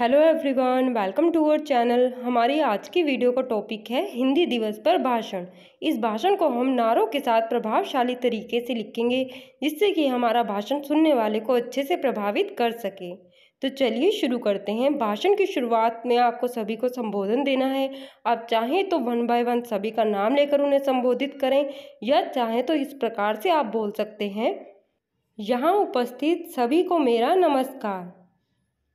hello everyone welcome to our channel हमारी आज की वीडियो का टॉपिक है हिंदी दिवस पर भाषण इस भाषण को हम नारों के साथ प्रभावशाली तरीके से लिखेंगे जिससे कि हमारा भाषण सुनने वाले को अच्छे से प्रभावित कर सके तो चलिए शुरू करते हैं भाषण की शुरुआत में आपको सभी को संबोधन देना है आप चाहें तो वन बाय वन सभी का नाम लेकर उन्हें संबोधित करें या चाहें तो इस प्रकार से आप बोल सकते हैं यहाँ उपस्थित सभी को मेरा नमस्कार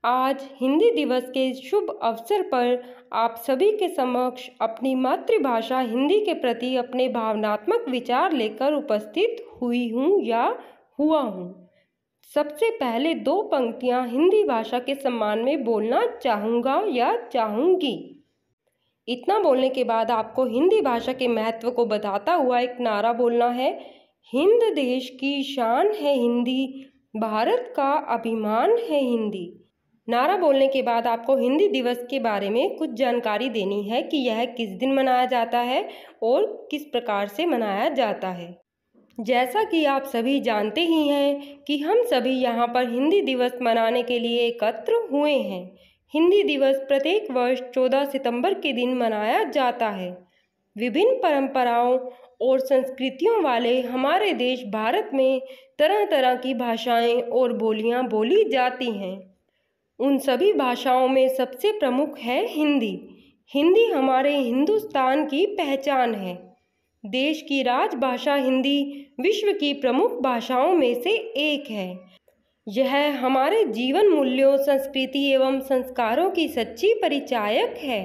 आज हिंदी दिवस के शुभ अवसर पर आप सभी के समक्ष अपनी मातृभाषा हिंदी के प्रति अपने भावनात्मक विचार लेकर उपस्थित हुई हूँ या हुआ हूँ सबसे पहले दो पंक्तियाँ हिंदी भाषा के सम्मान में बोलना चाहूँगा या चाहूँगी इतना बोलने के बाद आपको हिंदी भाषा के महत्व को बताता हुआ एक नारा बोलना है हिंद देश की शान है हिंदी भारत का अभिमान है हिंदी नारा बोलने के बाद आपको हिंदी दिवस के बारे में कुछ जानकारी देनी है कि यह किस दिन मनाया जाता है और किस प्रकार से मनाया जाता है जैसा कि आप सभी जानते ही हैं कि हम सभी यहाँ पर हिंदी दिवस मनाने के लिए एकत्र हुए हैं हिंदी दिवस प्रत्येक वर्ष 14 सितंबर के दिन मनाया जाता है विभिन्न परंपराओं और संस्कृतियों वाले हमारे देश भारत में तरह तरह की भाषाएं और बोलियां बोली जाती हैं उन सभी भाषाओं में सबसे प्रमुख है हिंदी हिंदी हमारे हिंदुस्तान की पहचान है देश की राजभाषा हिंदी विश्व की प्रमुख भाषाओं में से एक है यह हमारे जीवन मूल्यों संस्कृति एवं संस्कारों की सच्ची परिचायक है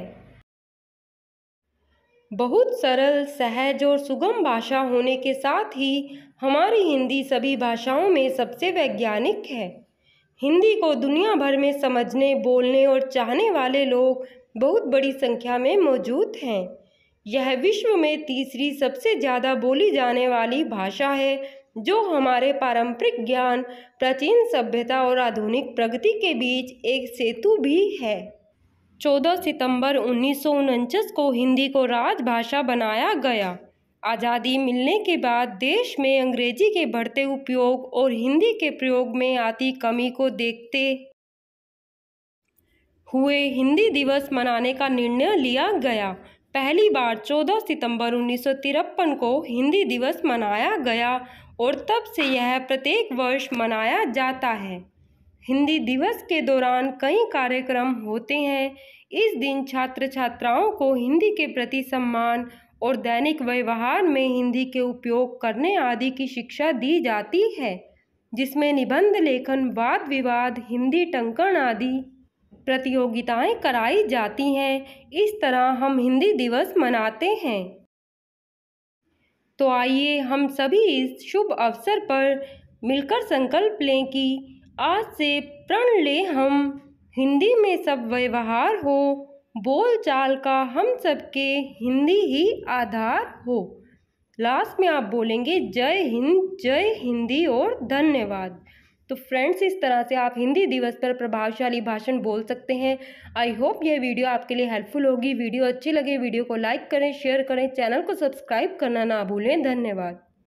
बहुत सरल सहज और सुगम भाषा होने के साथ ही हमारी हिंदी सभी भाषाओं में सबसे वैज्ञानिक है हिंदी को दुनिया भर में समझने बोलने और चाहने वाले लोग बहुत बड़ी संख्या में मौजूद हैं यह विश्व में तीसरी सबसे ज़्यादा बोली जाने वाली भाषा है जो हमारे पारंपरिक ज्ञान प्राचीन सभ्यता और आधुनिक प्रगति के बीच एक सेतु भी है 14 सितंबर उन्नीस को हिंदी को राजभाषा बनाया गया आज़ादी मिलने के बाद देश में अंग्रेजी के बढ़ते उपयोग और हिंदी के प्रयोग में आती कमी को देखते हुए हिंदी दिवस मनाने का निर्णय लिया गया पहली बार 14 सितंबर उन्नीस को हिंदी दिवस मनाया गया और तब से यह प्रत्येक वर्ष मनाया जाता है हिंदी दिवस के दौरान कई कार्यक्रम होते हैं इस दिन छात्र छात्राओं को हिंदी के प्रति सम्मान और दैनिक व्यवहार में हिंदी के उपयोग करने आदि की शिक्षा दी जाती है जिसमें निबंध लेखन वाद विवाद हिंदी टंकण आदि प्रतियोगिताएं कराई जाती हैं इस तरह हम हिंदी दिवस मनाते हैं तो आइए हम सभी इस शुभ अवसर पर मिलकर संकल्प लें कि आज से प्रण ले हम हिंदी में सब व्यवहार हो बोलचाल का हम सबके हिंदी ही आधार हो लास्ट में आप बोलेंगे जय हिंद जय हिंदी और धन्यवाद तो फ्रेंड्स इस तरह से आप हिंदी दिवस पर प्रभावशाली भाषण बोल सकते हैं आई होप यह वीडियो आपके लिए हेल्पफुल होगी वीडियो अच्छी लगे वीडियो को लाइक करें शेयर करें चैनल को सब्सक्राइब करना ना भूलें धन्यवाद